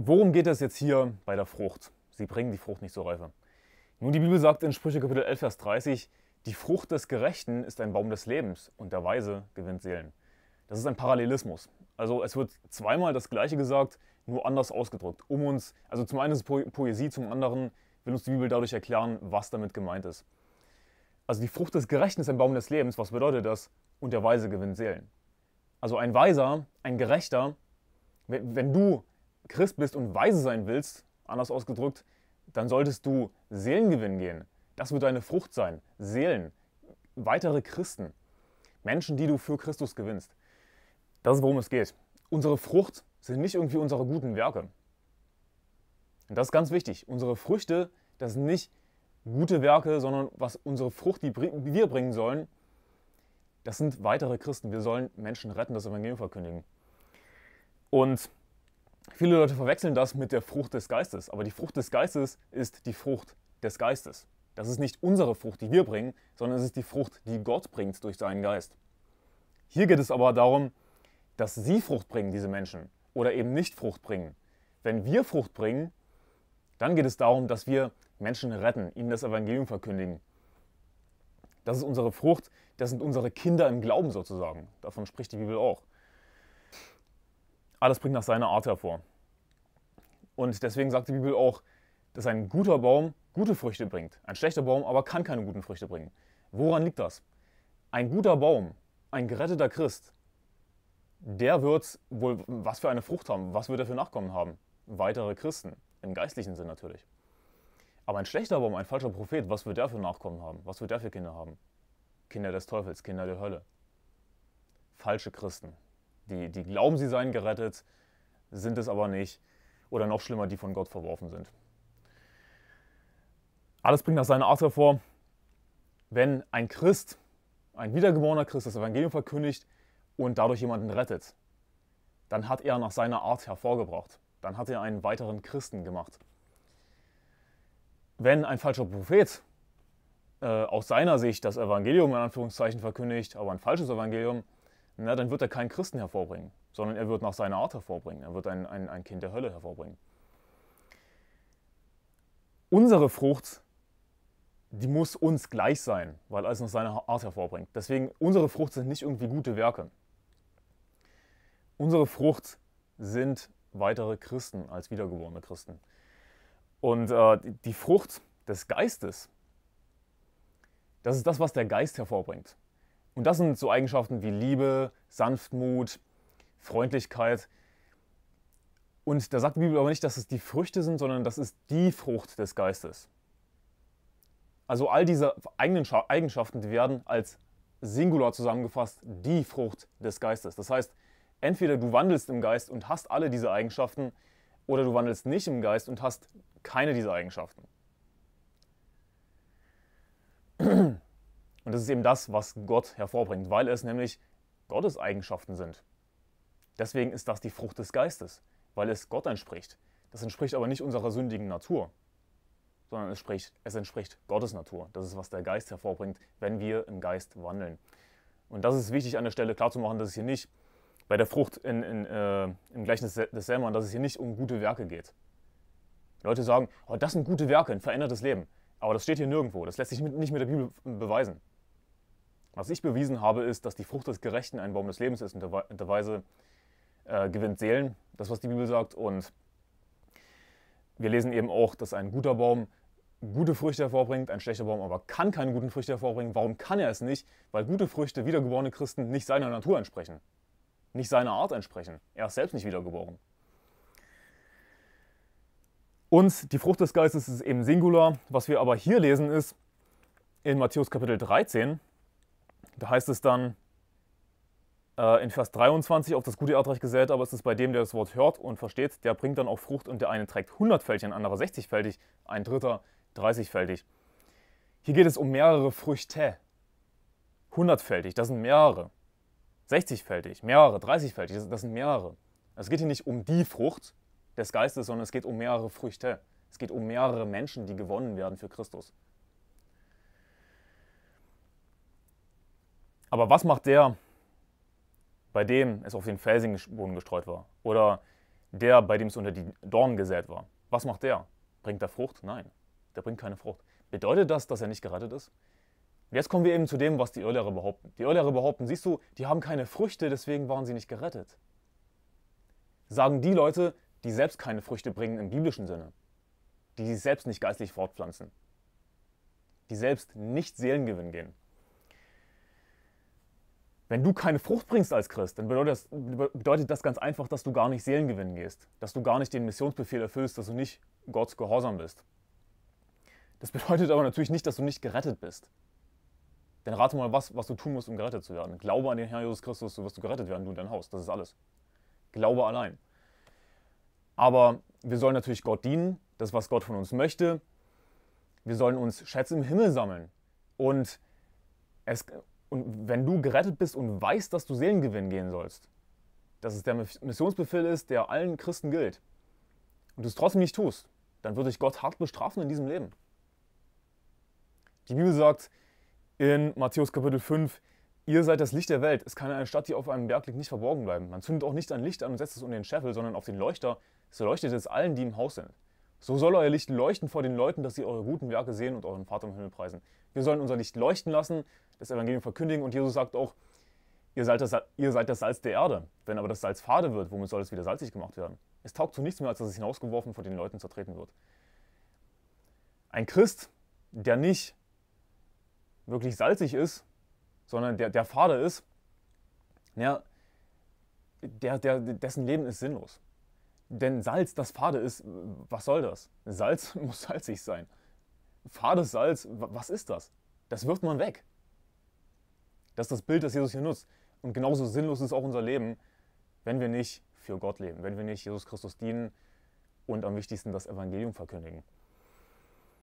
Worum geht es jetzt hier bei der Frucht? Sie bringen die Frucht nicht zur Reife. Nun, die Bibel sagt in Sprüche Kapitel 11, Vers 30, die Frucht des Gerechten ist ein Baum des Lebens und der Weise gewinnt Seelen. Das ist ein Parallelismus. Also es wird zweimal das Gleiche gesagt, nur anders ausgedrückt. Um uns, also zum einen ist es po Poesie, zum anderen will uns die Bibel dadurch erklären, was damit gemeint ist. Also die Frucht des Gerechten ist ein Baum des Lebens. Was bedeutet das? Und der Weise gewinnt Seelen. Also ein Weiser, ein Gerechter, wenn, wenn du Christ bist und weise sein willst, anders ausgedrückt, dann solltest du Seelengewinn gehen. Das wird deine Frucht sein. Seelen, weitere Christen, Menschen, die du für Christus gewinnst. Das ist, worum es geht. Unsere Frucht sind nicht irgendwie unsere guten Werke. Und das ist ganz wichtig. Unsere Früchte, das sind nicht gute Werke, sondern was unsere Frucht, die wir bringen sollen, das sind weitere Christen. Wir sollen Menschen retten, das Evangelium verkündigen. Und Viele Leute verwechseln das mit der Frucht des Geistes, aber die Frucht des Geistes ist die Frucht des Geistes. Das ist nicht unsere Frucht, die wir bringen, sondern es ist die Frucht, die Gott bringt durch seinen Geist. Hier geht es aber darum, dass sie Frucht bringen, diese Menschen, oder eben nicht Frucht bringen. Wenn wir Frucht bringen, dann geht es darum, dass wir Menschen retten, ihnen das Evangelium verkündigen. Das ist unsere Frucht, das sind unsere Kinder im Glauben sozusagen. Davon spricht die Bibel auch alles bringt nach seiner Art hervor. Und deswegen sagt die Bibel auch, dass ein guter Baum gute Früchte bringt. Ein schlechter Baum aber kann keine guten Früchte bringen. Woran liegt das? Ein guter Baum, ein geretteter Christ, der wird wohl was für eine Frucht haben, was wird er für Nachkommen haben? Weitere Christen, im geistlichen Sinn natürlich. Aber ein schlechter Baum, ein falscher Prophet, was wird der für Nachkommen haben? Was wird der für Kinder haben? Kinder des Teufels, Kinder der Hölle. Falsche Christen die, die glauben, sie seien gerettet, sind es aber nicht. Oder noch schlimmer, die von Gott verworfen sind. Alles bringt nach seiner Art hervor, wenn ein Christ, ein wiedergeborener Christ, das Evangelium verkündigt und dadurch jemanden rettet, dann hat er nach seiner Art hervorgebracht. Dann hat er einen weiteren Christen gemacht. Wenn ein falscher Prophet äh, aus seiner Sicht das Evangelium in Anführungszeichen verkündigt, aber ein falsches Evangelium, na, dann wird er keinen Christen hervorbringen, sondern er wird nach seiner Art hervorbringen. Er wird ein, ein, ein Kind der Hölle hervorbringen. Unsere Frucht, die muss uns gleich sein, weil alles nach seiner Art hervorbringt. Deswegen, unsere Frucht sind nicht irgendwie gute Werke. Unsere Frucht sind weitere Christen als wiedergeborene Christen. Und äh, die Frucht des Geistes, das ist das, was der Geist hervorbringt. Und das sind so Eigenschaften wie Liebe, Sanftmut, Freundlichkeit. Und da sagt die Bibel aber nicht, dass es die Früchte sind, sondern das ist die Frucht des Geistes. Also all diese Eigenschaften die werden als Singular zusammengefasst, die Frucht des Geistes. Das heißt, entweder du wandelst im Geist und hast alle diese Eigenschaften, oder du wandelst nicht im Geist und hast keine dieser Eigenschaften. Und das ist eben das, was Gott hervorbringt, weil es nämlich Gottes Eigenschaften sind. Deswegen ist das die Frucht des Geistes, weil es Gott entspricht. Das entspricht aber nicht unserer sündigen Natur, sondern es, spricht, es entspricht Gottes Natur. Das ist, was der Geist hervorbringt, wenn wir im Geist wandeln. Und das ist wichtig an der Stelle klarzumachen, dass es hier nicht bei der Frucht in, in, äh, im Gleichnis des Sämann, dass es hier nicht um gute Werke geht. Leute sagen, oh, das sind gute Werke, ein verändertes Leben. Aber das steht hier nirgendwo. Das lässt sich mit, nicht mit der Bibel beweisen. Was ich bewiesen habe, ist, dass die Frucht des Gerechten ein Baum des Lebens ist und der, We und der Weise äh, gewinnt Seelen. Das, was die Bibel sagt. Und wir lesen eben auch, dass ein guter Baum gute Früchte hervorbringt, ein schlechter Baum aber kann keine guten Früchte hervorbringen. Warum kann er es nicht? Weil gute Früchte wiedergeborene Christen nicht seiner Natur entsprechen, nicht seiner Art entsprechen. Er ist selbst nicht wiedergeboren. Und die Frucht des Geistes ist eben Singular. Was wir aber hier lesen ist in Matthäus Kapitel 13, da heißt es dann äh, in Vers 23, auf das gute Erdreich gesät, aber es ist bei dem, der das Wort hört und versteht, der bringt dann auch Frucht und der eine trägt 100-fältig, ein anderer 60-fältig, ein dritter 30-fältig. Hier geht es um mehrere Früchte. 100-fältig, das sind mehrere. 60-fältig, mehrere, 30-fältig, das, das sind mehrere. Also es geht hier nicht um die Frucht des Geistes, sondern es geht um mehrere Früchte. Es geht um mehrere Menschen, die gewonnen werden für Christus. Aber was macht der, bei dem es auf den Felsenboden gestreut war? Oder der, bei dem es unter die Dornen gesät war? Was macht der? Bringt er Frucht? Nein, der bringt keine Frucht. Bedeutet das, dass er nicht gerettet ist? Jetzt kommen wir eben zu dem, was die Irrlehrer behaupten. Die Irrlehrer behaupten, siehst du, die haben keine Früchte, deswegen waren sie nicht gerettet. Sagen die Leute, die selbst keine Früchte bringen im biblischen Sinne, die sich selbst nicht geistlich fortpflanzen, die selbst nicht Seelengewinn gehen. Wenn du keine Frucht bringst als Christ, dann bedeutet das, bedeutet das ganz einfach, dass du gar nicht Seelen gewinnen gehst, dass du gar nicht den Missionsbefehl erfüllst, dass du nicht Gott Gehorsam bist. Das bedeutet aber natürlich nicht, dass du nicht gerettet bist. Denn rate mal, was, was du tun musst, um gerettet zu werden. Glaube an den Herrn Jesus Christus, so wirst du gerettet werden, du und dein Haus. Das ist alles. Glaube allein. Aber wir sollen natürlich Gott dienen, das, was Gott von uns möchte. Wir sollen uns Schätze im Himmel sammeln. Und es, und wenn du gerettet bist und weißt, dass du Seelengewinn gehen sollst, dass es der Missionsbefehl ist, der allen Christen gilt, und du es trotzdem nicht tust, dann wird dich Gott hart bestrafen in diesem Leben. Die Bibel sagt in Matthäus Kapitel 5, ihr seid das Licht der Welt. Es kann eine Stadt, die auf einem Berg liegt, nicht verborgen bleiben. Man zündet auch nicht ein Licht an und setzt es unter den Scheffel, sondern auf den Leuchter. So leuchtet es allen, die im Haus sind. So soll euer Licht leuchten vor den Leuten, dass sie eure guten Werke sehen und euren Vater im Himmel preisen. Wir sollen unser Licht leuchten lassen, das Evangelium verkündigen und Jesus sagt auch, ihr seid, das, ihr seid das Salz der Erde. Wenn aber das Salz fade wird, womit soll es wieder salzig gemacht werden? Es taugt zu nichts mehr, als dass es hinausgeworfen vor den Leuten zertreten wird. Ein Christ, der nicht wirklich salzig ist, sondern der, der fade ist, der, der, dessen Leben ist sinnlos. Denn Salz, das fade ist, was soll das? Salz muss salzig sein. Fades Salz, was ist das? Das wirft man weg. Das ist das Bild, das Jesus hier nutzt. Und genauso sinnlos ist auch unser Leben, wenn wir nicht für Gott leben, wenn wir nicht Jesus Christus dienen und am wichtigsten das Evangelium verkündigen.